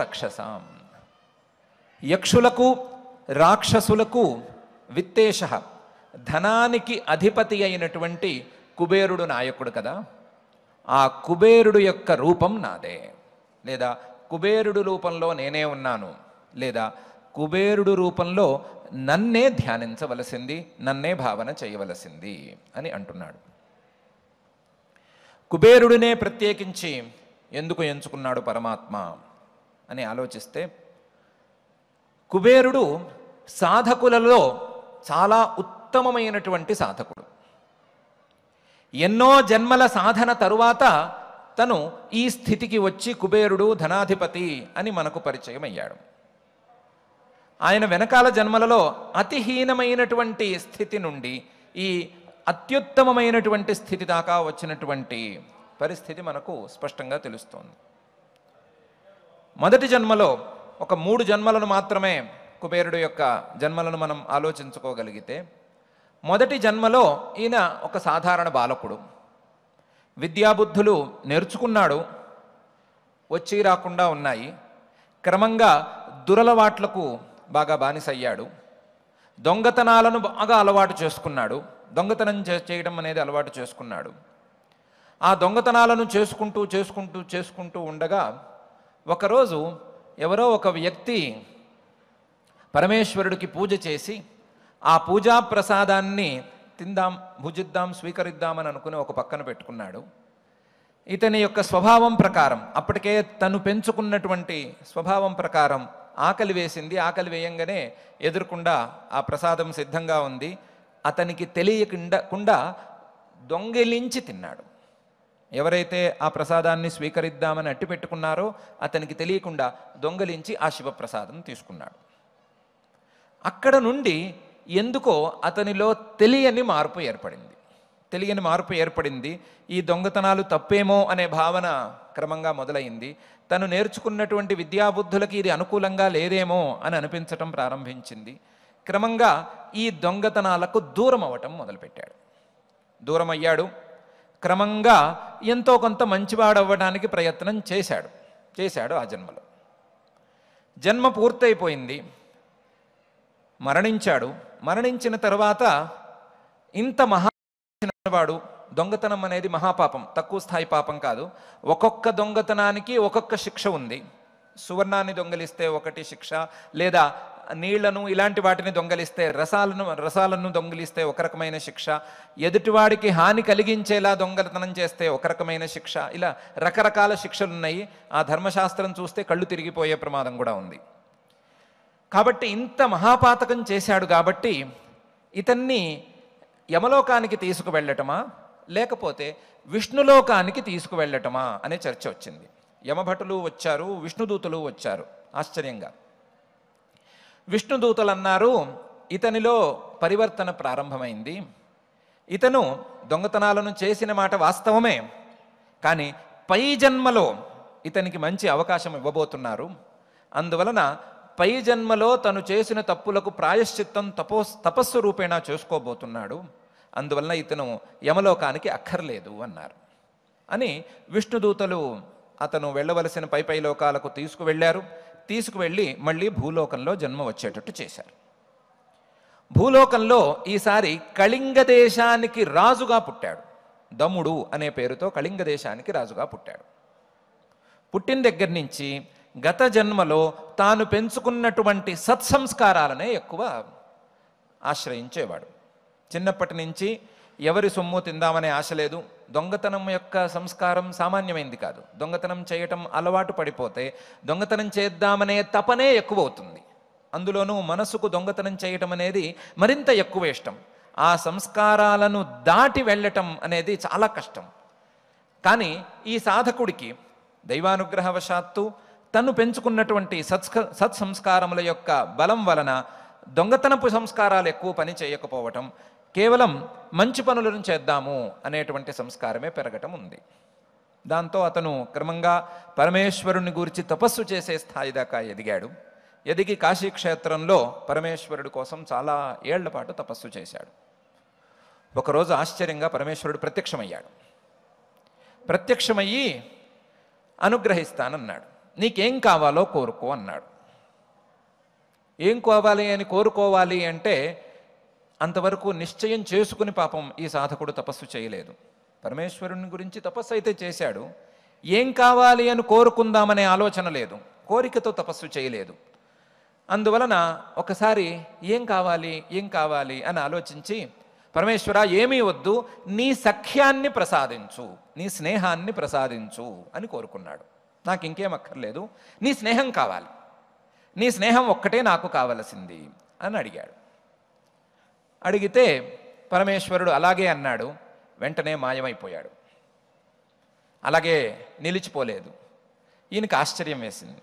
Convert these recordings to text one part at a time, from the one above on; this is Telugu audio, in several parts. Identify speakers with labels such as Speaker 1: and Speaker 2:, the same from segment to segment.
Speaker 1: రక్షసాం యక్షులకు రాక్షసులకు విత్తేష ధనానికి అధిపతి అయినటువంటి కుబేరుడు నాయకుడు కదా ఆ కుబేరుడు యొక్క రూపం నాదే లేదా కుబేరుడు రూపంలో నేనే ఉన్నాను లేదా కుబేరుడు రూపంలో నన్నే ధ్యానించవలసింది నన్నే భావన చేయవలసింది అని అంటున్నాడు కుబేరుడినే ప్రత్యేకించి ఎందుకు ఎంచుకున్నాడు పరమాత్మ అని ఆలోచిస్తే కుబేరుడు సాధకులలో చాలా ఉత్తమమైనటువంటి సాధకుడు ఎన్నో జన్మల సాధన తరువాత తను ఈ స్థితికి వచ్చి కుబేరుడు ధనాధిపతి అని మనకు పరిచయం అయ్యాడు ఆయన వెనకాల జన్మలలో అతిహీనమైనటువంటి స్థితి నుండి ఈ అత్యుత్తమమైనటువంటి స్థితి దాకా వచ్చినటువంటి పరిస్థితి మనకు స్పష్టంగా తెలుస్తోంది మొదటి జన్మలో ఒక మూడు జన్మలను మాత్రమే కుబేరుడు యొక్క జన్మలను మనం ఆలోచించుకోగలిగితే మొదటి జన్మలో ఈయన ఒక సాధారణ బాలకుడు విద్యాబుద్ధులు నేర్చుకున్నాడు వచ్చి రాకుండా ఉన్నాయి క్రమంగా దురలవాట్లకు బాగా బానిసయ్యాడు దొంగతనాలను బాగా అలవాటు చేసుకున్నాడు దొంగతనం చేయడం అనేది అలవాటు చేసుకున్నాడు ఆ దొంగతనాలను చేసుకుంటూ చేసుకుంటూ చేసుకుంటూ ఉండగా ఒకరోజు ఎవరో ఒక వ్యక్తి పరమేశ్వరుడికి పూజ చేసి ఆ పూజా ప్రసాదాన్ని తిందాం భుజిద్దాం స్వీకరిద్దామని అనుకుని ఒక పక్కన పెట్టుకున్నాడు ఇతని యొక్క స్వభావం ప్రకారం అప్పటికే తను పెంచుకున్నటువంటి స్వభావం ప్రకారం ఆకలి వేసింది ఆకలి వేయంగానే ఎదురుకుండా ఆ ప్రసాదం సిద్ధంగా ఉంది అతనికి తెలియకుండా దొంగిలించి తిన్నాడు ఎవరైతే ఆ ప్రసాదాన్ని స్వీకరిద్దామని అట్టి పెట్టుకున్నారో అతనికి తెలియకుండా దొంగలించి ఆ శివప్రసాదం తీసుకున్నాడు అక్కడ నుండి ఎందుకో అతనిలో తెలియని మార్పు ఏర్పడింది తెలియని మార్పు ఏర్పడింది ఈ దొంగతనాలు తప్పేమో అనే భావన క్రమంగా మొదలైంది తను నేర్చుకున్నటువంటి విద్యాబుద్ధులకి ఇది అనుకూలంగా లేదేమో అని అనిపించటం ప్రారంభించింది క్రమంగా ఈ దొంగతనాలకు దూరం అవ్వటం మొదలుపెట్టాడు దూరం అయ్యాడు క్రమంగా ఎంతో కొంత మంచివాడవ్వడానికి ప్రయత్నం చేశాడు చేశాడు ఆ జన్మలో జన్మ పూర్తయిపోయింది మరణించాడు మరణించిన తర్వాత ఇంత మహావాడు దొంగతనం అనేది మహాపాపం తక్కువ స్థాయి పాపం కాదు ఒక్కొక్క దొంగతనానికి ఒక్కొక్క శిక్ష ఉంది సువర్ణాన్ని దొంగలిస్తే ఒకటి శిక్ష లేదా నీళ్లను ఇలాంటి వాటిని దొంగలిస్తే రసాలను రసాలను దొంగిలిస్తే ఒక రకమైన శిక్ష ఎదుటివాడికి హాని కలిగించేలా దొంగలతనం చేస్తే ఒక రకమైన శిక్ష ఇలా రకరకాల శిక్షలున్నాయి ఆ ధర్మశాస్త్రం చూస్తే కళ్ళు తిరిగిపోయే ప్రమాదం కూడా ఉంది కాబట్టి ఇంత మహాపాతకం చేశాడు కాబట్టి ఇతన్ని యమలోకానికి తీసుకువెళ్ళటమా లేకపోతే విష్ణులోకానికి తీసుకువెళ్ళటమా అనే చర్చ వచ్చింది యమభటులు వచ్చారు విష్ణుదూతులు వచ్చారు ఆశ్చర్యంగా విష్ణుదూతలు అన్నారు ఇతనిలో పరివర్తన ప్రారంభమైంది ఇతను దొంగతనాలను చేసిన మాట వాస్తవమే కానీ పై జన్మలో ఇతనికి మంచి అవకాశం ఇవ్వబోతున్నారు అందువలన పై జన్మలో తను చేసిన తప్పులకు ప్రాయశ్చిత్తం తపో తపస్సు రూపేణా చేసుకోబోతున్నాడు అందువలన ఇతను యమలోకానికి అక్కర్లేదు అన్నారు అని విష్ణుదూతలు అతను వెళ్ళవలసిన పై పై లోకాలకు తీసుకువెళ్ళారు తీసుకువెళ్ళి మళ్ళీ భూలోకంలో జన్మ వచ్చేటట్టు చేశారు భూలోకంలో ఈసారి కళింగ దేశానికి రాజుగా పుట్టాడు దముడు అనే పేరుతో కళింగ దేశానికి రాజుగా పుట్టాడు పుట్టిన దగ్గర నుంచి గత జన్మలో తాను పెంచుకున్నటువంటి సత్సంస్కారాలనే ఎక్కువ ఆశ్రయించేవాడు చిన్నప్పటి నుంచి ఎవరి సొమ్ము తిందామనే ఆశ లేదు దొంగతనం యొక్క సంస్కారం సామాన్యమైంది కాదు దొంగతనం చేయటం అలవాటు పడిపోతే దొంగతనం చేద్దామనే తపనే ఎక్కువ అవుతుంది అందులోనూ మనసుకు దొంగతనం చేయటం అనేది మరింత ఎక్కువ ఇష్టం ఆ సంస్కారాలను దాటి వెళ్ళటం అనేది చాలా కష్టం కానీ ఈ సాధకుడికి దైవానుగ్రహవశాత్తు తను పెంచుకున్నటువంటి సత్స సత్సంస్కారముల యొక్క బలం వలన దొంగతనపు సంస్కారాలు ఎక్కువ పని చేయకపోవటం కేవలం మంచి పనులను చేద్దాము అనేటువంటి సంస్కారమే పెరగటం ఉంది దాంతో అతను క్రమంగా పరమేశ్వరుని గురించి తపస్సు చేసే స్థాయి దాకా ఎదిగాడు ఎదిగి కాశీక్షేత్రంలో పరమేశ్వరుడి కోసం చాలా ఏళ్ల పాటు తపస్సు చేశాడు ఒకరోజు ఆశ్చర్యంగా పరమేశ్వరుడు ప్రత్యక్షమయ్యాడు ప్రత్యక్షమయ్యి అనుగ్రహిస్తానన్నాడు నీకేం కావాలో కోరుకో అన్నాడు ఏం కావాలి అని కోరుకోవాలి అంటే అంతవరకు నిశ్చయం చేసుకుని పాపం ఈ సాధకుడు తపస్సు చేయలేదు పరమేశ్వరుని గురించి తపస్సు అయితే చేశాడు ఏం కావాలి అని కోరుకుందామనే ఆలోచన లేదు కోరికతో తపస్సు చేయలేదు అందువలన ఒకసారి ఏం కావాలి ఏం కావాలి అని ఆలోచించి పరమేశ్వర ఏమీ వద్దు నీ సఖ్యాన్ని ప్రసాదించు నీ స్నేహాన్ని ప్రసాదించు అని కోరుకున్నాడు నాకు ఇంకేం అక్కర్లేదు నీ స్నేహం కావాలి నీ స్నేహం ఒక్కటే నాకు కావలసింది అని అడిగాడు అడిగితే పరమేశ్వరుడు అలాగే అన్నాడు వెంటనే మాయమైపోయాడు అలాగే నిలిచిపోలేదు ఈయనకి ఆశ్చర్యం వేసింది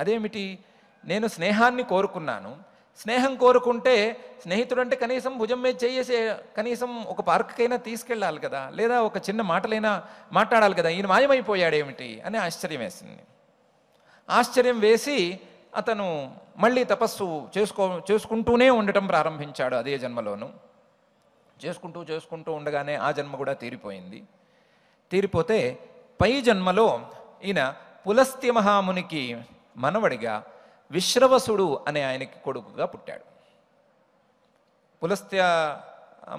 Speaker 1: అదేమిటి నేను స్నేహాన్ని కోరుకున్నాను స్నేహం కోరుకుంటే స్నేహితుడు అంటే కనీసం భుజం మీద చేయసే కనీసం ఒక పార్క్కైనా తీసుకెళ్ళాలి కదా లేదా ఒక చిన్న మాటలైనా మాట్లాడాలి కదా ఈయన మాయమైపోయాడేమిటి అని ఆశ్చర్యం వేసింది ఆశ్చర్యం వేసి అతను మళ్ళీ తపస్సు చేసుకో చేసుకుంటూనే ఉండటం ప్రారంభించాడు అదే జన్మలోను చేసుకుంటూ చేసుకుంటూ ఉండగానే ఆ జన్మ కూడా తీరిపోయింది తీరిపోతే పై జన్మలో ఈయన పులస్తి మహామునికి మనవడిగా విశ్రవసుడు అనే ఆయనకి కొడుకుగా పుట్టాడు పులస్త్య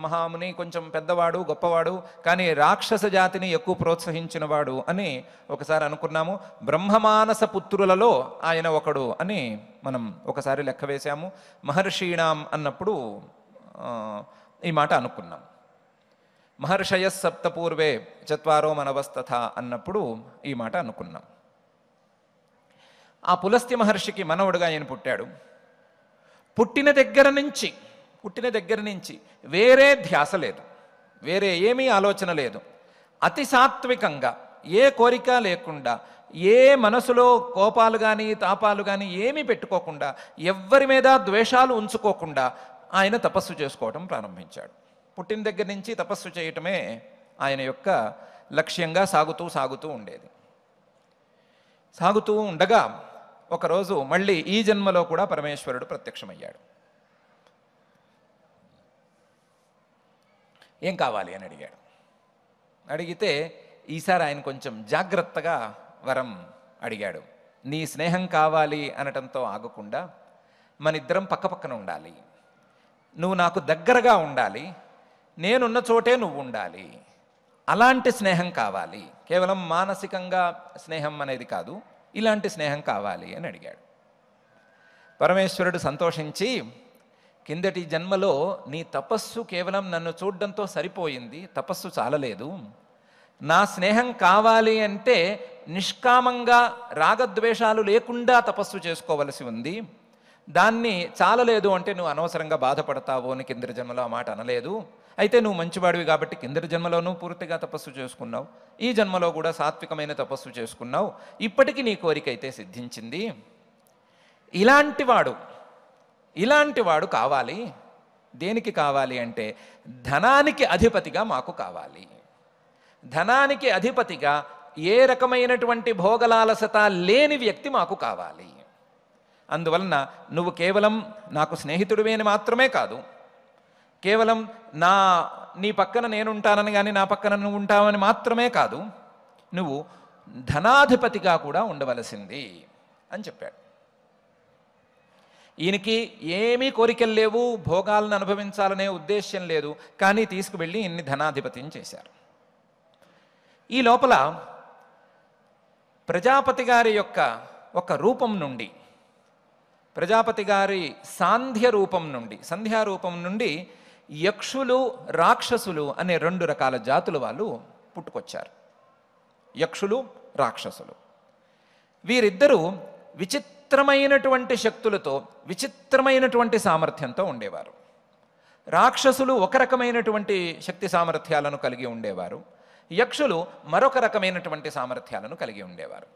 Speaker 1: మహాముని కొంచెం పెద్దవాడు గొప్పవాడు కానీ రాక్షస జాతిని ఎక్కువ ప్రోత్సహించినవాడు అని ఒకసారి అనుకున్నాము బ్రహ్మమానస పుత్రులలో ఆయన ఒకడు అని మనం ఒకసారి లెక్క వేశాము మహర్షీణాం అన్నప్పుడు ఈ మాట అనుకున్నాం మహర్షయ సప్తపూర్వే చత్వారో మనవస్తథ అన్నప్పుడు ఈ మాట అనుకున్నాం ఆ పులస్తి మహర్షికి మనవుడుగా ఆయన పుట్టాడు పుట్టిన దగ్గర నుంచి పుట్టిన దగ్గర నుంచి వేరే ధ్యాస లేదు వేరే ఏమీ ఆలోచన లేదు అతి సాత్వికంగా ఏ కోరిక లేకుండా ఏ మనసులో కోపాలు కానీ తాపాలు కానీ ఏమీ పెట్టుకోకుండా ఎవ్వరి మీద ద్వేషాలు ఉంచుకోకుండా ఆయన తపస్సు చేసుకోవటం ప్రారంభించాడు పుట్టిన దగ్గర నుంచి తపస్సు చేయటమే ఆయన యొక్క లక్ష్యంగా సాగుతూ సాగుతూ ఉండేది సాగుతూ ఉండగా ఒకరోజు మళ్ళీ ఈ జన్మలో కూడా పరమేశ్వరుడు ప్రత్యక్షమయ్యాడు ఏం కావాలి అని అడిగాడు అడిగితే ఈసారి ఆయన కొంచెం జాగ్రత్తగా వరం అడిగాడు నీ స్నేహం కావాలి అనటంతో ఆగకుండా మన ఇద్దరం పక్కపక్కన ఉండాలి నువ్వు నాకు దగ్గరగా ఉండాలి నేనున్న చోటే నువ్వు ఉండాలి అలాంటి స్నేహం కావాలి కేవలం మానసికంగా స్నేహం అనేది కాదు ఇలాంటి స్నేహం కావాలి అని అడిగాడు పరమేశ్వరుడు సంతోషించి కిందటి జన్మలో నీ తపస్సు కేవలం నన్ను చూడడంతో సరిపోయింది తపస్సు చాలలేదు నా స్నేహం కావాలి అంటే నిష్కామంగా రాగద్వేషాలు లేకుండా తపస్సు చేసుకోవలసి ఉంది దాన్ని చాలలేదు అంటే నువ్వు అనవసరంగా బాధపడతావు అని కిందటి జన్మలో ఆ మాట అనలేదు అయితే నువ్వు మంచివాడివి కాబట్టి కిందటి జన్మలోనూ పూర్తిగా తపస్సు చేసుకున్నావు ఈ జన్మలో కూడా సాత్వికమైన తపస్సు చేసుకున్నావు ఇప్పటికీ నీ కోరిక అయితే సిద్ధించింది ఇలాంటి వాడు ఇలాంటి వాడు కావాలి దేనికి కావాలి అంటే ధనానికి అధిపతిగా మాకు కావాలి ధనానికి అధిపతిగా ఏ రకమైనటువంటి భోగలాలసత లేని వ్యక్తి మాకు కావాలి అందువలన నువ్వు కేవలం నాకు స్నేహితుడివేని మాత్రమే కాదు కేవలం నా నీ పక్కన నేనుంటానని కానీ నా పక్కన నువ్వు ఉంటావని మాత్రమే కాదు నువ్వు ధనాధిపతిగా కూడా ఉండవలసింది అని చెప్పాడు ఈయనకి ఏమీ కోరికలు లేవు భోగాలను అనుభవించాలనే ఉద్దేశ్యం లేదు కానీ తీసుకువెళ్ళి ఇన్ని ధనాధిపతిని చేశారు ఈ లోపల ప్రజాపతి గారి యొక్క ఒక రూపం నుండి ప్రజాపతి గారి సాంధ్య రూపం నుండి సంధ్యారూపం నుండి యక్షులు రాక్షసులు అనే రెండు రకాల జాతుల వాళ్ళు పుట్టుకొచ్చారు యక్షులు రాక్షసులు వీరిద్దరూ విచిత్ర విచిత్రమైనటువంటి శక్తులతో విచిత్రమైనటువంటి సామర్థ్యంతో ఉండేవారు రాక్షసులు ఒక రకమైనటువంటి శక్తి సామర్థ్యాలను కలిగి ఉండేవారు యక్షులు మరొక రకమైనటువంటి సామర్థ్యాలను కలిగి ఉండేవారు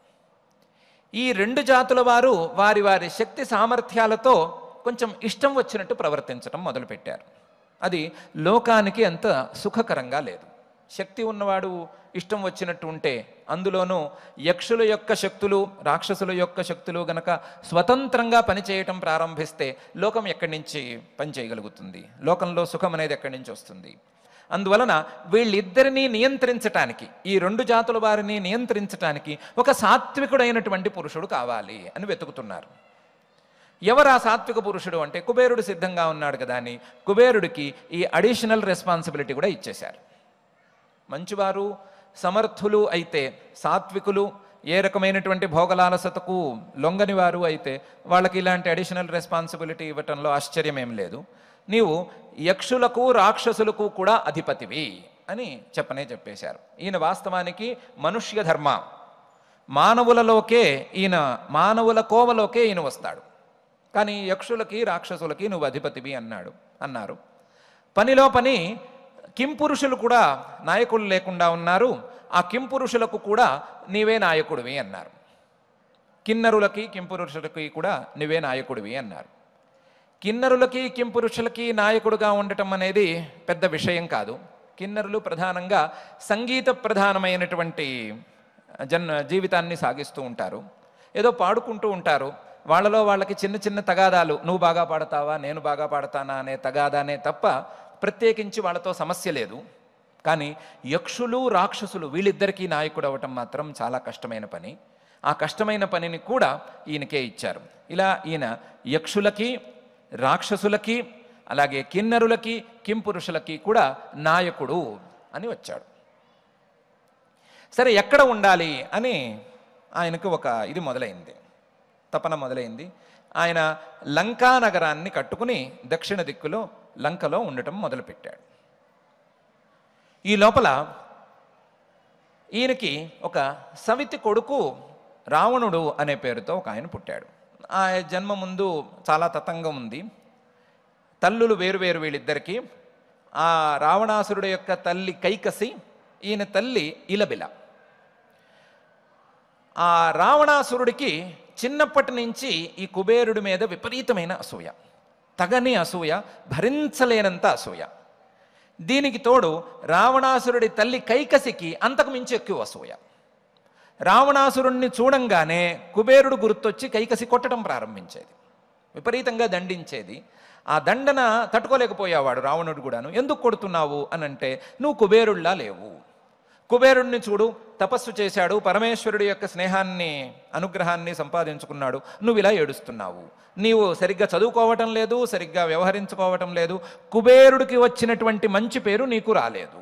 Speaker 1: ఈ రెండు జాతుల వారు వారి వారి శక్తి సామర్థ్యాలతో కొంచెం ఇష్టం వచ్చినట్టు ప్రవర్తించడం మొదలుపెట్టారు అది లోకానికి అంత సుఖకరంగా లేదు శక్తి ఉన్నవాడు ఇష్టం వచ్చినట్టు ఉంటే అందులోనూ యక్షుల యొక్క శక్తులు రాక్షసుల యొక్క శక్తులు గనక స్వతంత్రంగా పనిచేయటం ప్రారంభిస్తే లోకం ఎక్కడి నుంచి పనిచేయగలుగుతుంది లోకంలో సుఖం అనేది ఎక్కడి నుంచి వస్తుంది అందువలన వీళ్ళిద్దరినీ నియంత్రించటానికి ఈ రెండు జాతుల వారిని నియంత్రించటానికి ఒక సాత్వికుడైనటువంటి పురుషుడు కావాలి అని వెతుకుతున్నారు ఎవరు ఆ సాత్విక పురుషుడు అంటే కుబేరుడు సిద్ధంగా ఉన్నాడు కదా అని కుబేరుడికి ఈ అడిషనల్ రెస్పాన్సిబిలిటీ కూడా ఇచ్చేశారు మంచివారు సమర్థులు అయితే సాత్వికులు ఏ రకమైనటువంటి భోగలాలసతకు లొంగని వారు అయితే వాళ్ళకి ఇలాంటి అడిషనల్ రెస్పాన్సిబిలిటీ ఇవ్వటంలో ఆశ్చర్యమేం లేదు నీవు యక్షులకు రాక్షసులకు కూడా అధిపతివి అని చెప్పనే చెప్పేశారు ఈయన వాస్తవానికి మనుష్య ధర్మ మానవులలోకే ఈయన మానవుల కోవలోకే ఈయన వస్తాడు కానీ యక్షులకి రాక్షసులకి నువ్వు అధిపతివి అన్నాడు అన్నారు పనిలో పని కిం పురుషులు కూడా నాయకులు లేకుండా ఉన్నారు ఆ కిం పురుషులకు కూడా నీవే నాయకుడివి అన్నారు కిన్నరులకి కింపురుషులకి కూడా నువ్వే నాయకుడివి అన్నారు కిన్నరులకి కింపురుషులకి నాయకుడుగా ఉండటం అనేది పెద్ద విషయం కాదు కిన్నరులు ప్రధానంగా సంగీత ప్రధానమైనటువంటి జన్ జీవితాన్ని సాగిస్తూ ఉంటారు ఏదో పాడుకుంటూ ఉంటారు వాళ్ళలో వాళ్ళకి చిన్న చిన్న తగాదాలు నువ్వు బాగా పాడతావా నేను బాగా పాడతానా అనే తగాదానే తప్ప ప్రత్యేకించి వాళ్ళతో సమస్య లేదు కానీ యక్షులు రాక్షసులు వీళ్ళిద్దరికీ నాయకుడు అవ్వటం మాత్రం చాలా కష్టమైన పని ఆ కష్టమైన పనిని కూడా ఈయనకే ఇచ్చారు ఇలా ఈయన యక్షులకి రాక్షసులకి అలాగే కిన్నరులకి కింపురుషులకి కూడా నాయకుడు అని వచ్చాడు సరే ఎక్కడ ఉండాలి అని ఆయనకు ఒక ఇది మొదలైంది తపన మొదలైంది ఆయన లంకా నగరాన్ని కట్టుకుని దక్షిణ దిక్కులో లంకలో ఉండటం మొదలుపెట్టాడు ఈ లోపల ఈయనకి ఒక సవితి కొడుకు రావణుడు అనే పేరుతో ఒక ఆయన పుట్టాడు ఆ జన్మ ముందు చాలా తతంగం ఉంది తల్లులు వేరు వేరు వీళ్ళిద్దరికీ ఆ రావణాసురుడు యొక్క తల్లి కైకసి ఈయన తల్లి ఇలబిల ఆ రావణాసురుడికి చిన్నప్పటి నుంచి ఈ కుబేరుడి మీద విపరీతమైన అసూయ తగని అసూయ భరించలేనంత అసూయ దీనికి తోడు రావణాసురుడి తల్లి కైకసికి అంతకు మించి ఎక్కువ అసూయ రావణాసురుణ్ణి చూడంగానే కుబేరుడు గుర్తొచ్చి కైకసి కొట్టడం ప్రారంభించేది విపరీతంగా దండించేది ఆ దండన తట్టుకోలేకపోయేవాడు రావణుడు కూడాను ఎందుకు కొడుతున్నావు అనంటే నువ్వు కుబేరుళ్ళా లేవు కుబేరుణ్ణి చూడు తపస్సు చేశాడు పరమేశ్వరుడి యొక్క స్నేహాన్ని అనుగ్రహాన్ని సంపాదించుకున్నాడు నువ్వు ఇలా ఏడుస్తున్నావు నీవు సరిగ్గా చదువుకోవటం లేదు సరిగ్గా వ్యవహరించుకోవటం లేదు కుబేరుడికి వచ్చినటువంటి మంచి పేరు నీకు రాలేదు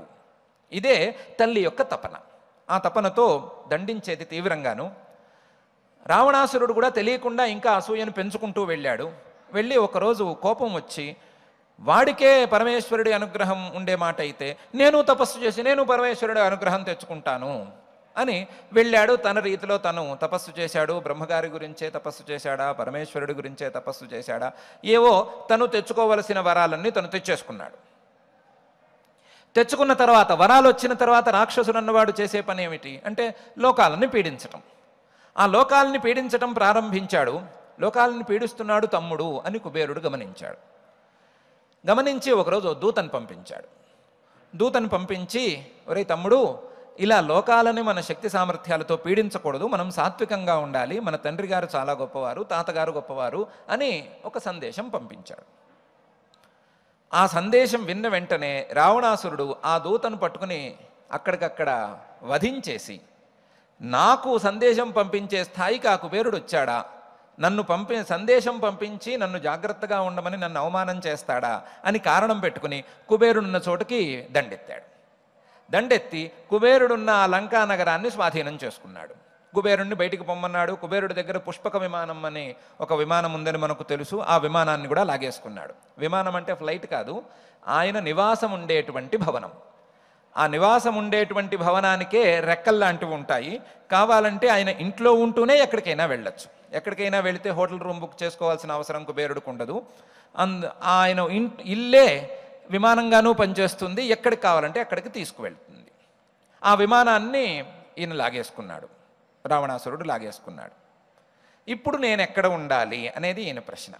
Speaker 1: ఇదే తల్లి యొక్క తపన ఆ తపనతో దండించేది తీవ్రంగాను రావణాసురుడు కూడా తెలియకుండా ఇంకా అసూయను పెంచుకుంటూ వెళ్ళాడు వెళ్ళి ఒకరోజు కోపం వచ్చి వాడికే పరమేశ్వరుడి అనుగ్రహం ఉండే మాట అయితే నేను తపస్సు చేసి నేను పరమేశ్వరుడి అనుగ్రహం తెచ్చుకుంటాను అని వెళ్ళాడు తన రీతిలో తను తపస్సు చేశాడు బ్రహ్మగారి గురించే తపస్సు చేశాడా పరమేశ్వరుడి గురించే తపస్సు చేశాడా ఏవో తను తెచ్చుకోవలసిన వరాలన్నీ తను తెచ్చేసుకున్నాడు తెచ్చుకున్న తర్వాత వరాలు వచ్చిన తర్వాత రాక్షసుడు అన్నవాడు చేసే పని ఏమిటి అంటే లోకాలని పీడించటం ఆ లోకాలని పీడించటం ప్రారంభించాడు లోకాలని పీడిస్తున్నాడు తమ్ముడు అని కుబేరుడు గమనించాడు గమనించి ఒకరోజు దూతను పంపించాడు దూతను పంపించి ఒరే తమ్ముడు ఇలా లోకాలని మన శక్తి సామర్థ్యాలతో పీడించకూడదు మనం సాత్వికంగా ఉండాలి మన తండ్రి గారు చాలా గొప్పవారు తాతగారు గొప్పవారు అని ఒక సందేశం పంపించాడు ఆ సందేశం విన్న వెంటనే రావణాసురుడు ఆ దూతను పట్టుకుని అక్కడికక్కడ వధించేసి నాకు సందేశం పంపించే స్థాయికి ఆ కుబేరుడు వచ్చాడా నన్ను పంపి సందేశం పంపించి నన్ను జాగ్రత్తగా ఉండమని నన్ను అవమానం చేస్తాడా అని కారణం పెట్టుకుని కుబేరుడున్న చోటుకి దండెత్తాడు దండెత్తి కుబేరుడున్న ఆ లంకా నగరాన్ని స్వాధీనం చేసుకున్నాడు కుబేరుణ్ణి బయటికి పొమ్మన్నాడు కుబేరుడి దగ్గర పుష్పక విమానం అని ఒక విమానం ఉందని మనకు తెలుసు ఆ విమానాన్ని కూడా లాగేసుకున్నాడు విమానం అంటే ఫ్లైట్ కాదు ఆయన నివాసం ఉండేటువంటి భవనం ఆ నివాసం ఉండేటువంటి భవనానికే రెక్కల్లాంటివి ఉంటాయి కావాలంటే ఆయన ఇంట్లో ఉంటూనే ఎక్కడికైనా వెళ్ళొచ్చు ఎక్కడికైనా వెళితే హోటల్ రూమ్ బుక్ చేసుకోవాల్సిన అవసరం కుబేరుడికి ఉండదు అంద ఆయన ఇల్లే విమానంగానూ పనిచేస్తుంది ఎక్కడికి కావాలంటే అక్కడికి తీసుకువెళ్తుంది ఆ విమానాన్ని ఈయన లాగేసుకున్నాడు రావణాసురుడు లాగేసుకున్నాడు ఇప్పుడు నేను ఎక్కడ ఉండాలి అనేది ఈయన ప్రశ్న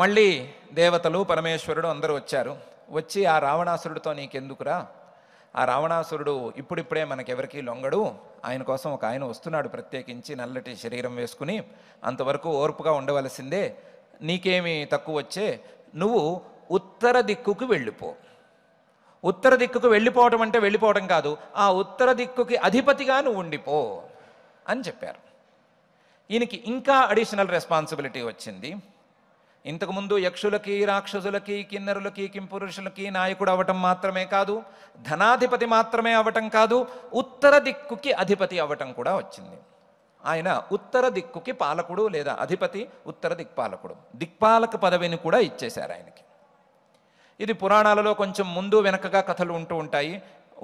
Speaker 1: మళ్ళీ దేవతలు పరమేశ్వరుడు అందరూ వచ్చారు వచ్చి ఆ రావణాసురుడితో నీకెందుకురా ఆ రావణాసురుడు ఇప్పుడిప్పుడే మనకెవరికి లొంగడు ఆయన కోసం ఒక ఆయన వస్తున్నాడు ప్రత్యేకించి నల్లటి శరీరం వేసుకుని అంతవరకు ఓర్పుగా ఉండవలసిందే నీకేమి తక్కువ వచ్చే నువ్వు ఉత్తర దిక్కుకు వెళ్ళిపో ఉత్తర దిక్కుకు వెళ్ళిపోవటం అంటే వెళ్ళిపోవటం కాదు ఆ ఉత్తర దిక్కుకి అధిపతిగా నువ్వు ఉండిపో అని చెప్పారు ఈయనకి ఇంకా అడిషనల్ రెస్పాన్సిబిలిటీ వచ్చింది ఇంతకుముందు యక్షులకి రాక్షసులకి కిన్నరులకి కింపురుషులకి నాయకుడు అవటం మాత్రమే కాదు ధనాధిపతి మాత్రమే అవటం కాదు ఉత్తర దిక్కుకి అధిపతి అవటం కూడా వచ్చింది ఆయన ఉత్తర దిక్కుకి పాలకుడు లేదా అధిపతి ఉత్తర దిక్పాలకుడు దిక్పాలక పదవిని కూడా ఇచ్చేశారు ఆయనకి ఇది పురాణాలలో కొంచెం ముందు వెనకగా కథలు ఉంటూ ఉంటాయి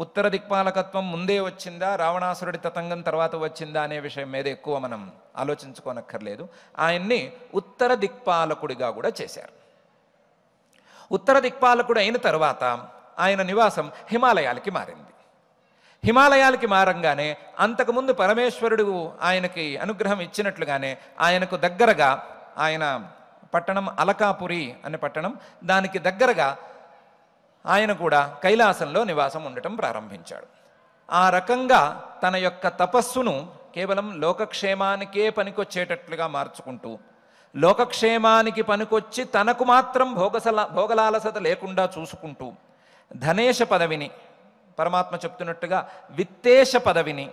Speaker 1: ఉత్తర దిక్పాలకత్వం ముందే వచ్చిందా రావణాసురుడి తతంగం తర్వాత వచ్చిందా అనే విషయం మీద ఎక్కువ మనం ఆలోచించుకోనక్కర్లేదు ఆయన్ని ఉత్తర దిక్పాలకుడిగా కూడా చేశారు ఉత్తర దిక్పాలకుడు అయిన తర్వాత ఆయన నివాసం హిమాలయాలకి మారింది హిమాలయాలకి మారంగానే అంతకుముందు పరమేశ్వరుడు ఆయనకి అనుగ్రహం ఇచ్చినట్లుగానే ఆయనకు దగ్గరగా ఆయన పట్టణం అలకాపురి అనే పట్టణం దానికి దగ్గరగా ఆయన కూడా కైలాసంలో నివాసం ఉండటం ప్రారంభించాడు ఆ రకంగా తన యొక్క తపస్సును కేవలం లోకక్షేమానికే పనికొచ్చేటట్లుగా మార్చుకుంటూ లోకక్షేమానికి పనికొచ్చి తనకు మాత్రం భోగసల భోగలాలసత లేకుండా చూసుకుంటూ ధనేశ పదవిని పరమాత్మ చెప్తున్నట్టుగా విత్తేశ పదవిని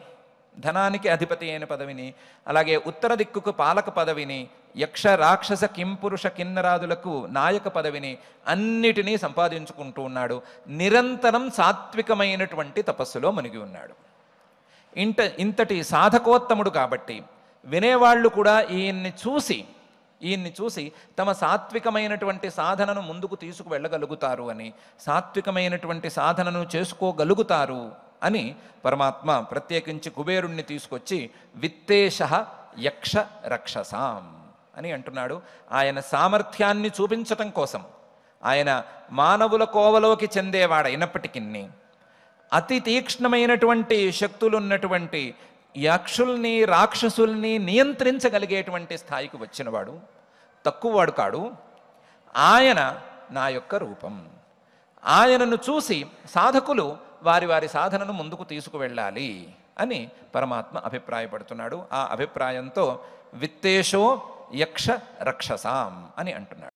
Speaker 1: ధనానికి అధిపతి అయిన పదవిని అలాగే ఉత్తర దిక్కుకు పాలక పదవిని యక్ష రాక్షస కింపురుష కిన్నరాదులకు నాయక పదవిని అన్నిటినీ సంపాదించుకుంటూ ఉన్నాడు నిరంతరం సాత్వికమైనటువంటి తపస్సులో మునిగి ఉన్నాడు ఇంట ఇంతటి సాధకోత్తముడు కాబట్టి వినేవాళ్ళు కూడా ఈయన్ని చూసి ఈయన్ని చూసి తమ సాత్వికమైనటువంటి సాధనను ముందుకు తీసుకువెళ్ళగలుగుతారు అని సాత్వికమైనటువంటి సాధనను చేసుకోగలుగుతారు అని పరమాత్మ ప్రత్యేకించి కుబేరుణ్ణి తీసుకొచ్చి విత్తేష యక్ష రక్షసాం అని అంటున్నాడు ఆయన సామర్థ్యాన్ని చూపించటం కోసం ఆయన మానవుల కోవలోకి చెందేవాడైనప్పటికీ అతి తీక్ష్ణమైనటువంటి శక్తులున్నటువంటి యక్షుల్ని రాక్షసుల్ని నియంత్రించగలిగేటువంటి స్థాయికి వచ్చినవాడు తక్కువవాడు కాడు ఆయన నా యొక్క రూపం ఆయనను చూసి సాధకులు వారి వారి సాధనను ముందుకు తీసుకువెళ్ళాలి అని పరమాత్మ అభిప్రాయపడుతున్నాడు ఆ అభిప్రాయంతో విత్తేషో యక్ష రక్షసాం అని అంటున్నాడు